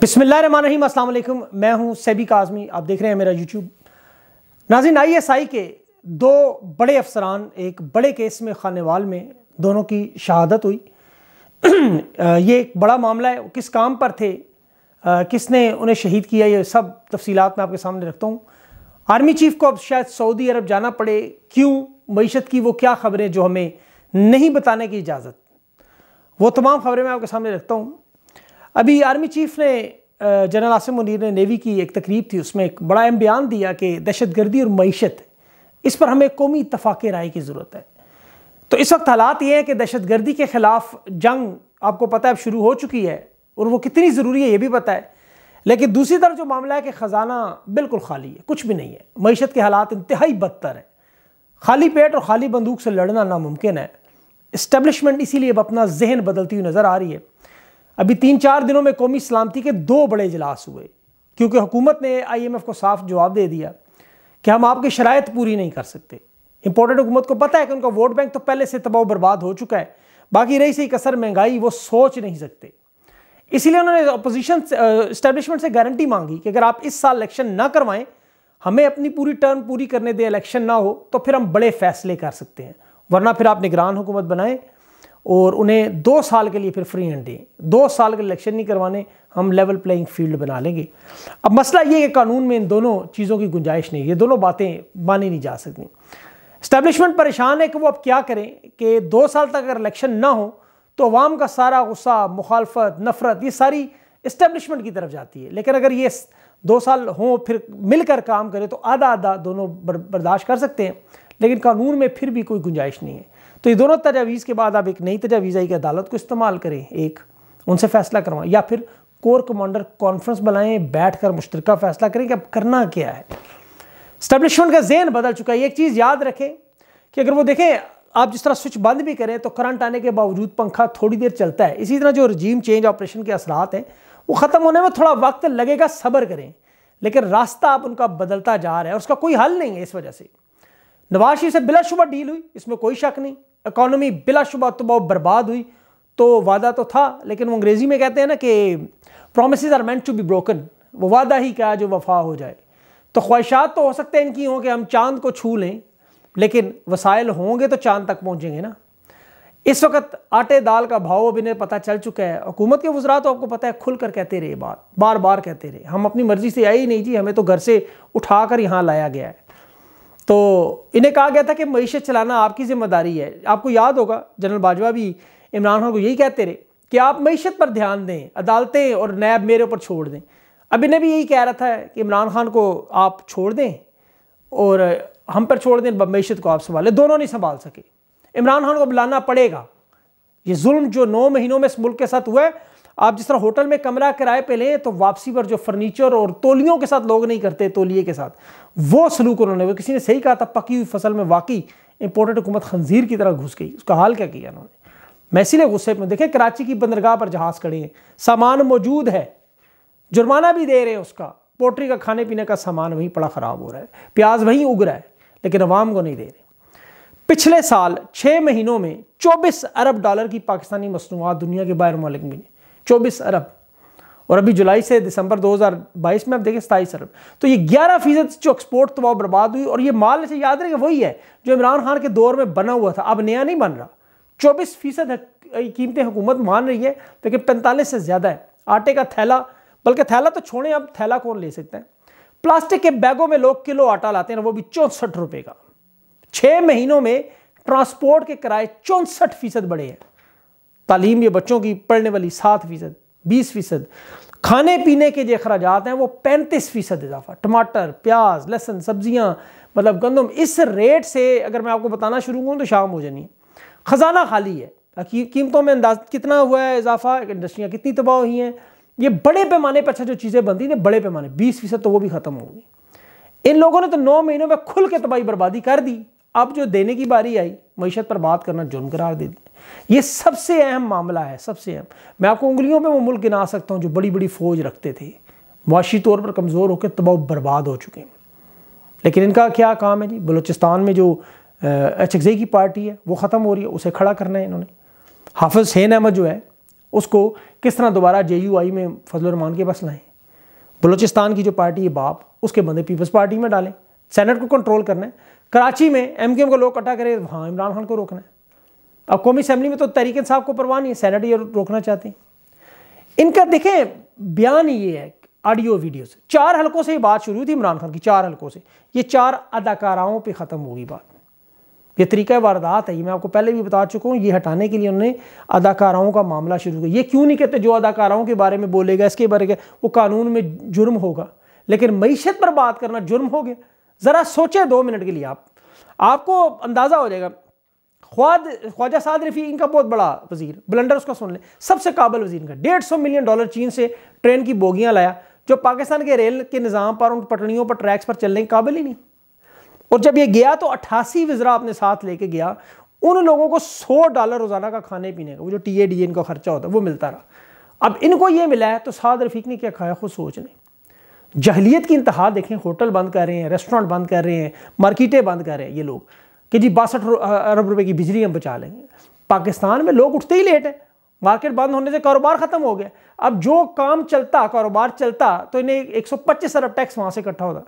बिसमीम असल मैं हूं सेबी काजमी आप देख रहे हैं मेरा यूट्यूब नाजिन आई के दो बड़े अफसरान एक बड़े केस में खानेवाल में दोनों की शहादत हुई ये एक बड़ा मामला है किस काम पर थे किसने उन्हें शहीद किया ये सब तफसी मैं आपके सामने रखता हूँ आर्मी चीफ को अब शायद सऊदी अरब जाना पड़े क्यों मीशत की वो क्या खबरें जो हमें नहीं बताने की इजाज़त वो तमाम खबरें मैं आपके सामने रखता हूँ अभी आर्मी चीफ ने जनरल आसिम मुनीर ने नेवी की एक तकरीब थी उसमें एक बड़ा अहम बयान दिया कि दहशत गर्दी और मीशत इस पर हमें कौमी इतफाक़ राय की ज़रूरत है तो इस वक्त हालात ये हैं कि दहशत गर्दी के ख़िलाफ़ जंग आपको पता है अब शुरू हो चुकी है और वो कितनी ज़रूरी है ये भी पता है लेकिन दूसरी तरफ जो मामला है कि ख़जाना बिल्कुल खाली है कुछ भी नहीं है मीशत के हालात इंतहाई बदतर हैं खाली पेट और खाली बंदूक से लड़ना नामुमकिन है इस्टेबलिशमेंट इसीलिए अब अपना जहन बदलती हुई नज़र आ रही है अभी तीन चार दिनों में कौमी सलामती के दो बड़े इजलास हुए क्योंकि हुकूमत ने आई एम एफ़ को साफ जवाब दे दिया कि हम आपकी शरात पूरी नहीं कर सकते इंपॉर्टेंट हुकूमत को पता है कि उनका वोट बैंक तो पहले से तबाह बर्बाद हो चुका है बाकी रही सही कसर महंगाई वो सोच नहीं सकते इसीलिए उन्होंने अपोजिशन इस्टेब्लिशमेंट से गारंटी मांगी कि अगर आप इस साल इलेक्शन ना करवाएं हमें अपनी पूरी टर्म पूरी करने दें इलेक्शन ना हो तो फिर हम बड़े फैसले कर सकते हैं वरना फिर आप निगरान हुकूमत बनाएं और उन्हें दो साल के लिए फिर फ्री हैंड दें दो साल के इलेक्शन नहीं करवाने हम लेवल प्लेइंग फील्ड बना लेंगे अब मसला ये है कि कानून में इन दोनों चीज़ों की गुंजाइश नहीं ये दोनों बातें मानी नहीं जा सकती इस्टेब्लिशमेंट परेशान है कि वो अब क्या करें कि दो साल तक अगर इलेक्शन ना हो तो अवाम का सारा गुस्सा मुखालफत नफरत ये सारी इस्टेब्लिशमेंट की तरफ जाती है लेकिन अगर ये दो साल हों फिर मिलकर काम करें तो आधा आधा दोनों बर्दाश्त कर सकते हैं लेकिन कानून में फिर भी कोई गुंजाइश नहीं है तो ये दोनों तजावीज़ के बाद आप एक नई तजावीज़ आई कि अदालत को इस्तेमाल करें एक उनसे फ़ैसला करवाएं या फिर कोर कमांडर कॉन्फ्रेंस बनाएं बैठ कर मुश्तरका फ़ैसला करें कि अब करना क्या है स्टैब्लिशमेंट का जेन बदल चुका है एक चीज़ याद रखें कि अगर वो देखें आप जिस तरह स्विच बंद भी करें तो करंट आने के बावजूद पंखा थोड़ी देर चलता है इसी तरह जो रजीम चेंज ऑपरेशन के असरात हैं वो ख़त्म होने में थोड़ा वक्त लगेगा सब्र करें लेकिन रास्ता आप उनका बदलता जा रहा है और उसका कोई हल नहीं है इस वजह से नवाशी से बिलाशुबा डील हुई इसमें कोई शक नहीं इकॉनमी बिलाशुबा तो बहुत बर्बाद हुई तो वादा तो था लेकिन वो अंग्रेज़ी में कहते हैं ना कि promise are meant to be broken वो वादा ही क्या जो वफा हो जाए तो ख्वाहिशात तो हो सकते हैं इनकी हों कि हम चांद को छू लें लेकिन वसाइल होंगे तो चांद तक पहुँचेंगे ना इस वक्त आटे दाल का भाव अभी इन्हें पता चल चुका है हुकूमत के वजरा तो आपको पता है खुल कर कहते रहे बात बार बार कहते रहे हम अपनी मर्ज़ी से आए ही नहीं जी हमें तो घर से उठा कर यहाँ लाया गया है तो इन्हें कहा गया था कि मीशत चलाना आपकी जिम्मेदारी है आपको याद होगा जनरल बाजवा भी इमरान खान को यही कहते रहे कि आप मीशत पर ध्यान दें अदालतें और नैब मेरे ऊपर छोड़ दें अब इन्हें भी यही कह रहा था कि इमरान खान को आप छोड़ दें और हम पर छोड़ दें मीशत को आप संभालें दोनों नहीं संभाल सके इमरान खान को बुलाना पड़ेगा ये जुल्म जो नौ महीनों में इस मुल्क के साथ हुआ है आप जिस तरह होटल में कमरा किराए पे लें तो वापसी पर जो फर्नीचर और तोलियों के साथ लोग नहीं करते तोलिए के साथ वो सलूक उन्होंने वो किसी ने सही कहा था पकी हुई फसल में वाकई इंपोर्टेड हुकूमत खंजीर की तरह घुस गई उसका हाल क्या किया उन्होंने मैं इसीलिए गुस्से में देखें कराची की बंदरगाह पर जहाज खड़े हैं सामान मौजूद है जुर्माना भी दे रहे हैं उसका पोट्री का खाने पीने का सामान वहीं पड़ा ख़राब हो रहा है प्याज वहीं उग रहा है लेकिन अवाम को नहीं दे रहे पिछले साल छः महीनों में चौबीस अरब डॉलर की पाकिस्तानी मसनूआत दुनिया के बाहर ममालिक मिली चौबीस अरब और अभी जुलाई से दिसंबर 2022 में आप देखें सताईस अरब तो ये 11 फीसद जो एक्सपोर्ट तो बर्बाद हुई और ये माल से याद रहे वही है जो इमरान खान के दौर में बना हुआ था अब नया नहीं बन रहा चौबीस फीसद कीमतें हुकूमत मान रही है लेकिन पैंतालीस से ज़्यादा है आटे का थैला बल्कि थैला तो छोड़ें अब थैला कौन ले सकते हैं प्लास्टिक के बैगों में लोग किलो आटा लाते हैं वो भी चौंसठ रुपये का छः महीनों में ट्रांसपोर्ट के किराए चौंसठ फीसद बढ़े हैं तालीम ये बच्चों की पढ़ने वाली सात फ़ीसद बीस फ़ीसद खाने पीने के जो अखराज हैं वो पैंतीस फ़ीसद इजाफा टमाटर प्याज लहसुन सब्ज़ियाँ मतलब गंदम इस रेट से अगर मैं आपको बताना शुरू करूँ तो शाम हो जानी है ख़जाना खाली है कीमतों में अंदाज कितना हुआ है इजाफा इंडस्ट्रियाँ कितनी तबाह हुई हैं ये बड़े पैमाने पर अच्छा जो चीज़ें बनती हैं बड़े पैमाने बीस फ़ीसद तो वो भी ख़त्म होगी इन लोगों ने तो नौ महीनों में खुल के तबाही बर्बादी कर दी अब जो देने की बारी आई मीशत पर बात करना जुर्म करार दे दिया ये सबसे अहम मामला है सबसे अहम मैं आपको उंगलियों में वो मुल्क गिना सकता हूँ जो बड़ी बड़ी फौज रखते थे मुआशी तौर पर कमज़ोर होकर तबाह बर्बाद हो चुके हैं लेकिन इनका क्या काम है जी बलूचिस्तान में जो एच एक्जे की पार्टी है वो ख़त्म हो रही है उसे खड़ा करना है इन्होंने हाफिज हसैन अहमद जो है उसको किस तरह दोबारा जे यू आई में रमान के पास लाएँ बलूचिस्तान की जो पार्टी है बाप उसके बंदे पीपल्स पार्टी में डालें सेनेट को कंट्रोल करना है कराची में एम के एम को लोग इकट्ठा करें वहाँ इमरान खान को रोकना है अब कौमी असम्बली में तो तहरीक साहब को परवाह नहीं है सैनट ये रोकना चाहते हैं इनका देखें बयान ये है ऑडियो वीडियो से चार हलकों से ही बात शुरू हुई थी इमरान खान की चार हलकों से ये चार अदाकाराओं पे ख़त्म होगी बात ये तरीका वारदात है ये मैं आपको पहले भी बता चुका हूँ ये हटाने के लिए उन्होंने अदाकाराओं का मामला शुरू किया ये क्यों नहीं कहते जो अदाकाराओं के बारे में बोलेगा इसके बारे में वो कानून में जुर्म होगा लेकिन मीशत पर बात करना जुर्म हो गया ज़रा सोचें दो मिनट के लिए आप आपको अंदाज़ा हो जाएगा ख्वाद ख्वाजा साद रफ़ी इनका बहुत बड़ा वजीर ब्लेंडर उसका सुन ले सबसे काबल वजीर का डेढ़ सौ मिलियन डॉलर चीन से ट्रेन की बोगियां लाया जो पाकिस्तान के रेल के निज़ाम पर उन पटड़ियों पर ट्रैक्स पर चलने के काबिल ही नहीं और जब ये गया तो अट्ठासी वजरा अपने साथ लेके गया उन लोगों को सौ डॉलर रोज़ाना का खाने पीने का वो जो टी ए डी एन का खर्चा होता है वो मिलता रहा अब इनको ये मिला है तो साद रफ़ीक ने क्या खाया खुद सोच लें जहलीत की इंतहा देखें होटल बंद कर रहे हैं रेस्टोरेंट बंद कर रहे हैं मार्केटें बंद कर रहे हैं ये लोग कि जी बासठ अरब रुपए की बिजली हम बचा लेंगे पाकिस्तान में लोग उठते ही लेट हैं मार्केट बंद होने से कारोबार ख़त्म हो गया अब जो काम चलता कारोबार चलता तो इन्हें पच्चीस अरब टैक्स वहाँ से इकट्ठा होता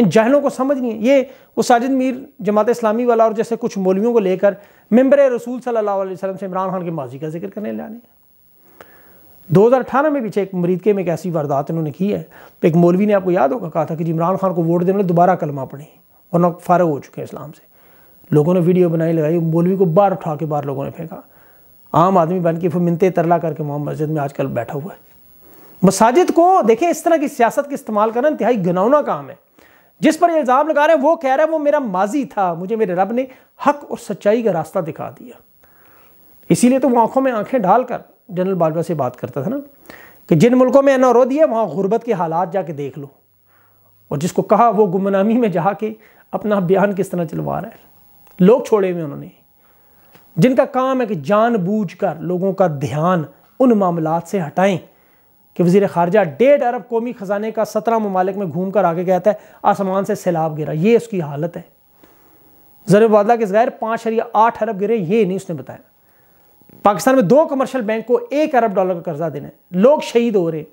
इन जहलों को समझ नहीं है ये वो साजिद मीर जमात इस्लामी वाला और जैसे कुछ मौलवियों को लेकर मेम्बर रसूल सल्ला वसलम से इमरान खान के माजी का जिक्र करने लाने दो हज़ार अठारह में पीछे एक के में एक ऐसी वारदात इन्होंने की है तो एक मौलवी ने आपको याद होगा कहा था कि इमरान खान को वोट देने दोबारा कलमा पड़े वरना फारग हो चुके हैं इस्लाम से लोगों ने वीडियो बनाई लगाई मौलवी को बार उठा के बार लोगों ने फेंका आम आदमी बन के फिर मिनते तरला करके वहाँ मस्जिद में आजकल बैठा हुआ है मसाजिद को देखें इस तरह की सियासत का इस्तेमाल करना इंतहाई घनौना काम है जिस पर इल्ज़ाम लगा रहे हैं वो कह रहा है वो मेरा माजी था मुझे मेरे रब ने हक और सच्चाई का रास्ता दिखा दिया इसीलिए तो वो आंखों में आंखें डालकर जनरल बाजवा से बात करता था ना कि जिन मुल्कों में दी है वहाँ गुर्बत के हालात जाके देख लो और जिसको कहा वो गुमनामी में जाके अपना बयान किस तरह चलवा रहा है लोग छोड़े हुए उन्होंने जिनका काम है कि जानबूझकर लोगों का ध्यान उन मामला से हटाएं कि वजीर खारजा डेढ़ अरब कौमी ख़जाने का सत्रह ममालिक में घूम कर आगे कहता है आसमान से सैलाब गिरा ये उसकी हालत है ज़र वादला के गैर पाँच या आठ अरब गिरे ये नहीं उसने बताया पाकिस्तान में दो कमर्शियल बैंक को एक अरब डॉलर का कर्जा देना है लोग शहीद हो रहे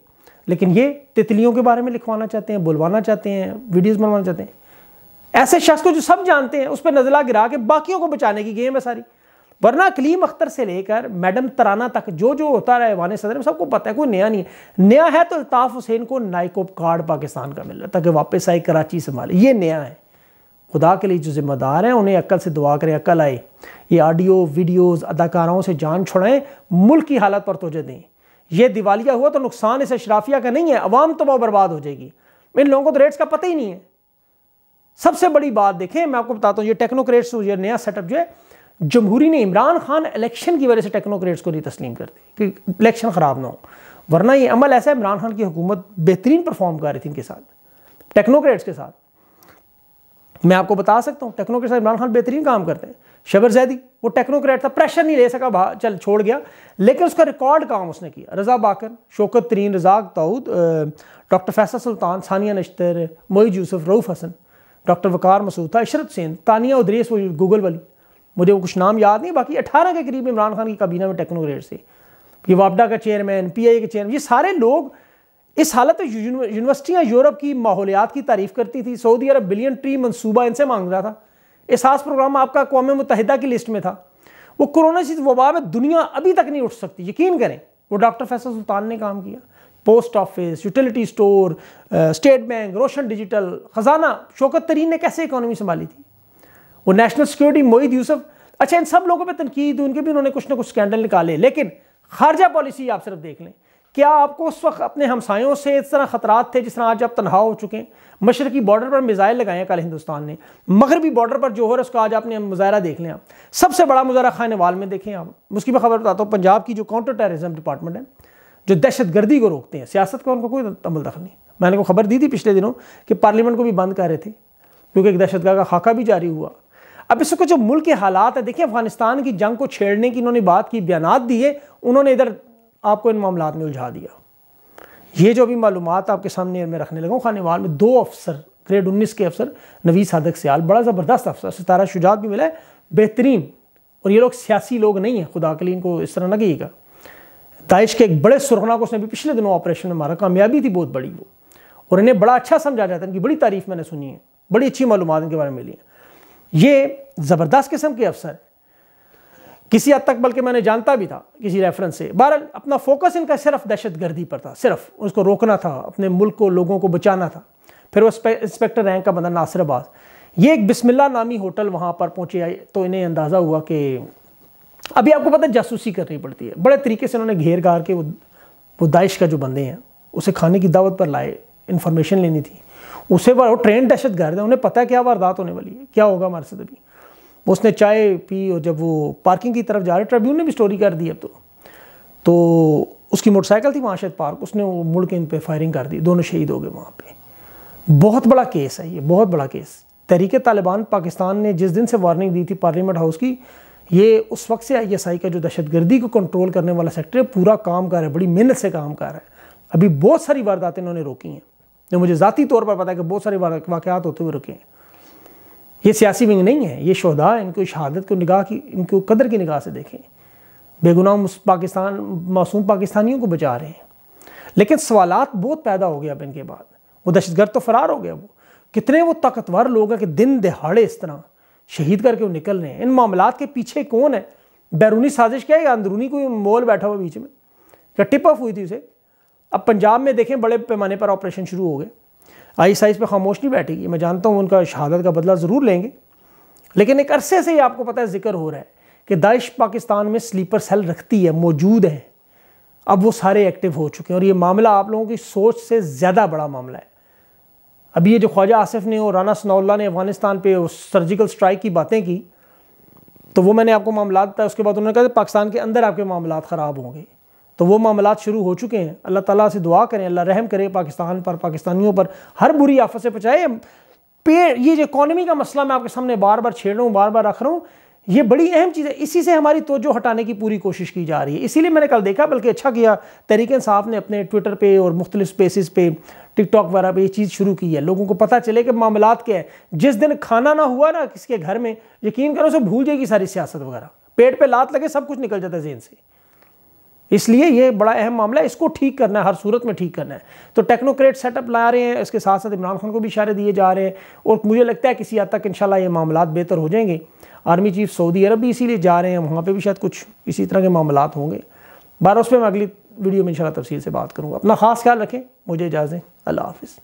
लेकिन ये तितलियों के बारे में लिखवाना चाहते हैं बुलवाना चाहते हैं वीडियोज़ बनवाना चाहते हैं ऐसे शख्स को जो सब जानते हैं उस पर नजला गिरा के बाकियों को बचाने की गेम है सारी वरना कलीम अख्तर से लेकर मैडम तराना तक जो जो होता रहा है वान सदर में सबको पता है कोई नया नहीं है नया है तो अल्ताफ़ हुसैन को नाइकोप कार्ड पाकिस्तान का मिल रहा है ताकि वापस आए कराची संभाले ये नया है खुदा के लिए जो जिम्मेदार हैं उन्हें अक्ल से दुआ करें अक्ल आए ये ऑडियो वीडियोस अदाकाराओं से जान छुड़ाएं मुल्क की हालत पर तोजह दें यह दिवालिया हुआ तो नुकसान इसे अशराफिया का नहीं है अवाम तो वह बर्बाद हो जाएगी इन लोगों को तो रेट्स का पता ही नहीं है सबसे बड़ी बात देखें मैं आपको बताता हूँ ये टेक्नोक्रेट्स ये नया सेटअप जो है जमहूरी ने इमरान खान इलेक्शन की वजह से टेक्नोक्रेट्स को नहीं तस्लीम कर दी कि इलेक्शन ख़राब ना हो वरना ये अमल ऐसा इमरान खान की हुकूमत बेहतरीन परफॉर्म कर रही थी इनके साथ टेक्नोक्रेट्स के साथ मैं आपको बता सकता हूँ टेक्नोक्रेट साथ इमरान खान बेहतरीन काम करते हैं शबर जैदी वो टेक्नोक्रेट था प्रेशर नहीं ले सका चल छोड़ गया लेकिन उसका रिकॉर्ड काम उसने किया रजा बाकर शोकत तरीन रजाक दाऊद डॉक्टर फैसल सुल्तान सानिया नश्तर मोई यूसुफ रऊफ़ हसन डॉक्टर वकार मसूद था इशरत सेन तानिया उद्रेस वो गूगल वाली मुझे वो कुछ नाम याद नहीं बाकी अठारह के करीब इमरान खान की काबीना में टेक्नोग्रेड से ये वापडा का चेयरमैन पी आई ए के चेयरमैन ये सारे लोग इस हालत में यूनिवर्सिटियाँ यूरोप की माहौलियात की तारीफ करती थी सऊदी अरब बिलियन ट्री मनसूबा इनसे मांग रहा था एहसास प्रोग्राम आपका कौम मुतहदा की लिस्ट में था वो कोरोना से वबा में दुनिया अभी तक नहीं उठ सकती यकीन करें वो डॉक्टर फैसल सुल्तान ने काम किया post office utility store state bank Roshan digital ख़जाना शौकत तरीन ने कैसे इकानमी संभाली थी वो नेशनल सिक्योरिटी मोहित यूसुफ अच्छा इन सब लोगों पर तनकीद उनके भी उन्होंने कुछ ना कुछ स्कैंडल निकाले लेकिन खारजा पॉलिसी आप सिर्फ देख लें क्या आपको उस वक्त अपने हमसायों से इस तरह ख़तरात थे जिस तरह आज आप तनहा हो चुके हैं मशरकी बॉर्डर पर मिज़ाइल लगाएं कल हिंदुस्तान ने मगरबी बॉर्डर पर जो हो रहा है उसका आज आपने मुजाहरा देख लें आप सबसे बड़ा मुजाहरा वाल में देखें आप उसकी मैं खबर बताता हूँ पंजाब की जो काउंटर टेररिज्म डिपार्टमेंट है जो दहशत गर्दी को रोकते हैं सियासत का उनका कोई अमल दखल नहीं मैंने को खबर दी थी पिछले दिनों कि पार्लियामेंट को भी बंद कर रहे थे क्योंकि एक दहशतगाह का खाका भी जारी हुआ अब इस वक्त जो मुल्क के हालात है देखिए अफगानिस्तान की जंग को छेड़ने की इन्होंने बात की बयान दिए उन्होंने इधर आपको इन मामला में उलझा दिया ये जो भी मालूम आपके सामने मैं रखने लगा खाने वाल में दो अफसर ग्रेड उन्नीस के अफसर नवीस सादक सियाल बड़ा ज़बरदस्त अफसर सितारा शुजात भी मिला है बेहतरीन और ये लोग सियासी लोग नहीं हैं खुदा के लिए इनको इस तरह लगेगा कहिएगा दाइश के एक बड़े सुरखना को उसने भी पिछले दिनों ऑपरेशन में मारा कामयाबी थी बहुत बड़ी वो और इन्हें बड़ा अच्छा समझा जाता है इनकी बड़ी तारीफ मैंने सुनी है बड़ी अच्छी मालूम इनके बारे में मिली है ये ज़बरदस्त किस्म के अफसर किसी हद तक बल्कि मैंने जानता भी था किसी रेफरेंस से बहरहाल अपना फोकस इनका सिर्फ दहशत गर्दी पर था सिर्फ उसको रोकना था अपने मुल्क को लोगों को बचाना था फिर वो इंस्पेक्टर रैंक का बंदा नासिर अब्बास ये एक बिस्मिल्ला नामी होटल वहाँ पर पहुँचे तो इन्हें अंदाज़ा हुआ कि अभी आपको पता है जासूसी करनी पड़ती है बड़े तरीके से उन्होंने घेर गार के वो वो दाइश का जो बंदे हैं उसे खाने की दावत पर लाए इन्फॉर्मेशन लेनी थी उसे वो ट्रेन दहशत गर्द है उन्हें पता है क्या वारदात होने वाली है क्या होगा हमारे साथ अभी उसने चाय पी और जब वो पार्किंग की तरफ जा रहे ट्रिब्यून ने भी स्टोरी कर दी अब तो तो उसकी मोटरसाइकिल थी वहाँ शायद पार्क उसने वो मुड़ के इन पर फायरिंग कर दी दोनों शहीद हो गए वहाँ पे बहुत बड़ा केस है ये बहुत बड़ा केस तहरीक तालिबान पाकिस्तान ने जिस दिन से वार्निंग दी थी पार्लियामेंट हाउस की ये उस वक्त से आईएसआई का जो दहशतगर्दी को कंट्रोल करने वाला सेक्टर है पूरा काम कर रहा है बड़ी मेहनत से काम कर रहा है अभी बहुत सारी वारदातें इन्होंने रोकी हैं जो मुझे ज़ाती तौर पर पता है कि बहुत सारे वाक़ात होते हुए रुके हैं ये सियासी विंग नहीं है ये शहदा इनको शहादत को निगाह की इनको कदर की निगाह से देखें बेगुनाह पाकिस्तान मासूम पाकिस्तानियों को बचा रहे हैं लेकिन सवाल बहुत पैदा हो गए अब इनके बाद वो दहशतगर्द तो फरार हो गया वो कितने वो ताकतवर लोग हैं कि दिन दहाड़े इस तरह शहीद करके वो निकल रहे हैं इन मामलात के पीछे कौन है बैरूनी साजिश क्या है या अंदरूनी कोई मोल बैठा हुआ बीच में या टिप ऑफ हुई थी उसे अब पंजाब में देखें बड़े पैमाने पर ऑपरेशन शुरू हो गए आई साइज पर खामोश नहीं बैठेगी मैं जानता हूँ उनका शहादत का बदला ज़रूर लेंगे लेकिन एक अरसे से ही आपको पता है जिक्र हो रहा है कि दाइश पाकिस्तान में स्लीपर सेल रखती है मौजूद है अब वो सारे एक्टिव हो चुके हैं और ये मामला आप लोगों की सोच से ज़्यादा बड़ा मामला है अभी ये जो ख्वाजा आसिफ ने और राना सनाउल्ला ने अफगानिस्तान पे उस सर्जिकल स्ट्राइक की बातें की तो वो मैंने आपको मामला बताया उसके बाद उन्होंने कहा पाकिस्तान के अंदर आपके मामला ख़राब होंगे तो वो मामला शुरू हो चुके हैं अल्लाह ताला से दुआ करें अल्लाह रहम करे पाकिस्तान पर पाकिस्तानियों पर हर बुरी आफत से बचाए पेड़ ये जो इकॉनमी का मसला मैं आपके सामने बार बार छेड़ रहा हूँ बार बार रख रहा हूँ ये बड़ी अहम चीज़ है इसी से हमारी तोजो हटाने की पूरी कोशिश की जा रही है इसीलिए मैंने कल देखा बल्कि अच्छा किया तहरीक साहब ने अपने ट्विटर पर और मुख्तलिफ स्पेसिस पे टिकटॉक वगैरह पर ये चीज़ शुरू की है लोगों को पता चले कि मामला क्या है जिस दिन खाना ना हुआ ना किसी के घर में यकीन करो सब भूल जाएगी सारी सियासत वगैरह पेट पे लात लगे सब कुछ निकल जाता है जेन से इसलिए ये बड़ा अहम मामला है इसको ठीक करना है हर सूरत में ठीक करना है तो टेक्नोक्रेट सेटअप ला रहे हैं इसके साथ साथ इमरान खान को भी इशारे दिए जा रहे हैं और मुझे लगता है किसी हद तक इंशाल्लाह ये मामला बेहतर हो जाएंगे आर्मी चीफ सऊदी अरब भी इसीलिए जा रहे हैं वहाँ पर भी शायद कुछ इसी तरह के मामला होंगे बारह उस पर मैं अगली वीडियो में इंशाल्लाह तफसील से बात करूँगा अपना ख़ास ख्याल रखें मुझे इजाज़ें अल्लाह हाफिज़